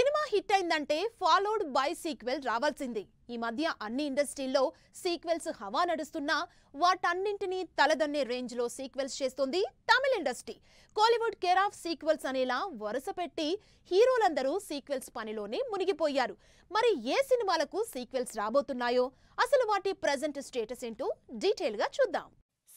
cinema hit అయిందంటే followed by sequel రావాల్సింది ఈ మధ్య అన్ని ఇండస్ట్రీల్లో సీక్వెల్స్ హవా నడుస్తున్నా వాటన్నింటినీ తలదన్నే రేంజ్లో సీక్వెల్స్ చేస్తుంది తమిళ industry Kollywood care of sequels అనేలా వరుస పెట్టి హీరోలందరూ సీక్వెల్స్ పనిలోనే మునిగిపోయారు మరి ఏ సినిమాలకు సీక్వెల్స్ రాబోతున్నాయో అసలు వాటి ప్రజెంట్ స్టేటస్ ఏంటో డీటెయిల్గా చూద్దాం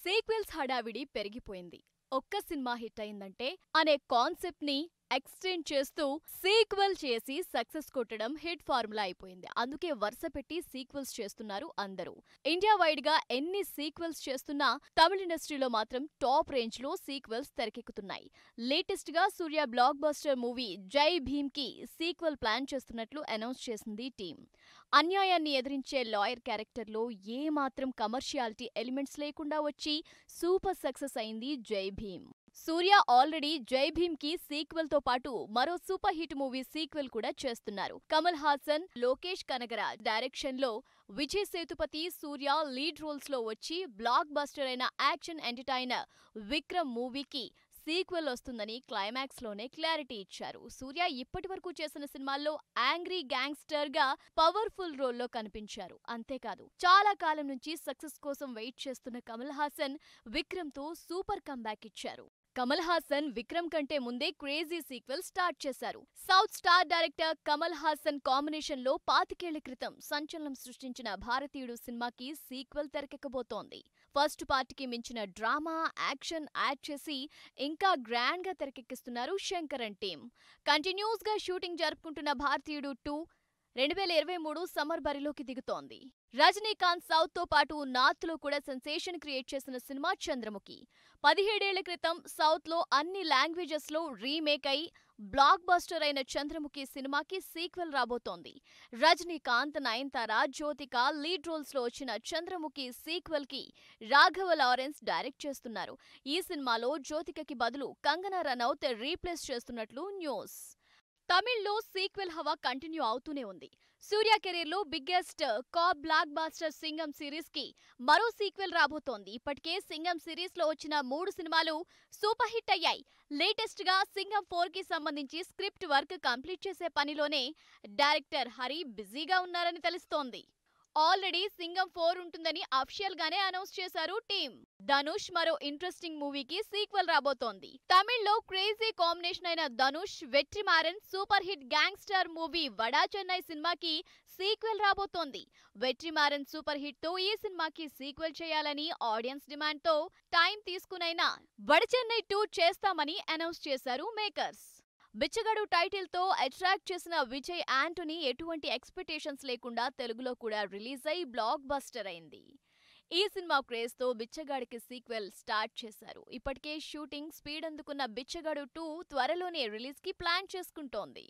సీక్వెల్స్ హడావిడి పెరిగిపోయింది ఒక్క సినిమా హిట్ అయిందంటే అనే కాన్సెప్ట్ ని ఎక్స్టెండ్ చేస్తూ సీక్వెల్ చేసి సక్సెస్ కొట్టడం హిట్ ఫార్ములా అయిపోయింది అందుకే వరుస పెట్టి సీక్వెల్స్ చేస్తున్నారు అందరూ ఇండియా వైడ్ గా ఎన్ని సీక్వెల్స్ చేస్తున్నా తమిళ ఇండస్ట్రీలో మాత్రం టాప్ రేంజ్ లో సీక్వెల్స్ తెరకెక్కుతున్నాయి లేటెస్ట్ గా Suriya blockbuster movie Jai Bhim కి సీక్వెల్ ప్లాన్ చేస్తున్నట్లు అనౌన్స్ చేసింది టీం అన్యాయాన్ని ఎదిరించే లాయర్ క్యారెక్టర్లో ఏ మాత్రం కమర్షియాలిటీ ఎలిమెంట్స్ లేకుండా వచ్చి సూపర్ సక్సెస్ అయింది జై భీమ్ సూర్య ఆల్రెడీ జై భీమ్ కి సీక్వెల్ తో పాటు మరో సూపర్ హిట్ మూవీ సీక్వెల్ కూడా చేస్తున్నారు కమల్ హాసన్ లోకేష్ కనగరాజ్ డైరెక్షన్ లో విజయ్ సేతుపతి సూర్య లీడ్ రోల్స్ లో వచ్చి బ్లాక్ బస్టర్ అయిన యాక్షన్ ఎంటర్టైనర్ విక్రమ్ మూవీకి సీక్వెల్ వస్తుందని క్లైమాక్స్ లోనే క్లారిటీ ఇచ్చారు సూర్య ఇప్పటి వరకు చేసిన సినిమాల్లో యాంగ్రీ గ్యాంగ్స్టర్ గా పవర్ఫుల్ రోల్లో కనిపించారు అంతేకాదు చాలా కాలం నుంచి సక్సెస్ కోసం వెయిట్ చేస్తున్న కమల్ హాసన్ విక్రమ్ తో సూపర్ కమ్బ్యాక్ ఇచ్చారు కమల్ హాసన్ విక్రమ్ కంటే ముందే క్రేజీ సీక్వెల్ స్టార్ట్ చేశారు south star director Kamal Haasan combination లో పాతికేళ్ల క్రితం సంచలనం సృష్టించిన భారతీయుడు సినిమాకి సీక్వెల్ తెరకెక్కబోతోంది ఫస్ట్ పార్ట్కి మించిన డ్రామా యాక్షన్ యాడ్ చేసి ఇంకా గ్రాండ్గా తెరకెక్కిస్తున్నారు శంకరన్ టీం కంటిన్యూస్గా షూటింగ్ జరుపుకుంటున్న భారతీయుడు టూ రెండు వేల ఇరవై మూడు సమ్మర్ బరిలోకి దిగుతోంది రజనీకాంత్ సౌత్ తో పాటు నార్త్ లో కూడా సెన్సేషన్ క్రియేట్ చేసిన సినిమా చంద్రముఖి పదిహేడేళ్ల క్రితం సౌత్ లో అన్ని లాంగ్వేజెస్ లో రీమేక్ అయి బ్లాక్ బస్టర్ అయిన చంద్రముఖి సినిమాకి సీక్వెల్ రాబోతోంది రజనీకాంత్ నయనతార జ్యోతిక లీడ్ రోల్స్ లో వచ్చిన చంద్రముఖి సీక్వెల్ కి రాఘవ లారెన్స్ డైరెక్ట్ చేస్తున్నారు ఈ సినిమాలో జ్యోతికకి బదులు కంగనా రనౌత్ రీప్లేస్ చేస్తున్నట్లు న్యూస్ తమిళ్లో సీక్వెల్ హవా కంటిన్యూ అవుతూనే ఉంది సూర్య కెరీర్లో బిగ్గెస్ట్ కా బ్లాక్ బాస్టర్ సింగం సిరీస్కి మరో సీక్వెల్ రాబోతోంది ఇప్పటికే సింగం సిరీస్లో వచ్చిన మూడు సినిమాలు సూపర్ హిట్ అయ్యాయి లేటెస్ట్గా సింగం ఫోర్కి సంబంధించి స్క్రిప్ట్ వర్క్ కంప్లీట్ చేసే పనిలోనే డైరెక్టర్ హరి బిజీగా ఉన్నారని తెలుస్తోంది ఆల్రెడీ సింగం ఫోర్ ఉంటుందని అఫిషియల్ గానే అనౌన్స్ చేశారు టీమ్ ధనుష్ మరో ఇంట్రెస్టింగ్ మూవీకి సీక్వెల్ రాబోతోంది తమిళ్లో క్రేజీ కాంబినేషన్ అయిన Dhanush Vetrimaaran super hit gangster movie Vada Chennai సినిమాకి సీక్వెల్ రాబోతోంది వెట్రిమారన్ సూపర్ హిట్ తో ఈ సినిమాకి సీక్వెల్ చేయాలని ఆడియన్స్ డిమాండ్ తో టైం తీసుకునైనా వడచెన్నై టూ చేస్తామని అనౌన్స్ చేశారు మేకర్స్ బిచ్చగడు టైటిల్ తో అట్రాక్ట్ చేసిన విజయ్ యాంటనీ ఎటువంటి ఎక్స్పెక్టేషన్స్ లేకుండా తెలుగులో కూడా రిలీజ్ అయి బ్లాక్ బస్టర్ అయింది ఈ సినిమా క్రేజ్తో బిచ్చగాడికి సీక్వెల్ స్టార్ట్ చేశారు ఇప్పటికే షూటింగ్ స్పీడ్ అందుకున్న బిచ్చగాడు టూ త్వరలోనే రిలీజ్కి ప్లాన్ చేసుకుంటోంది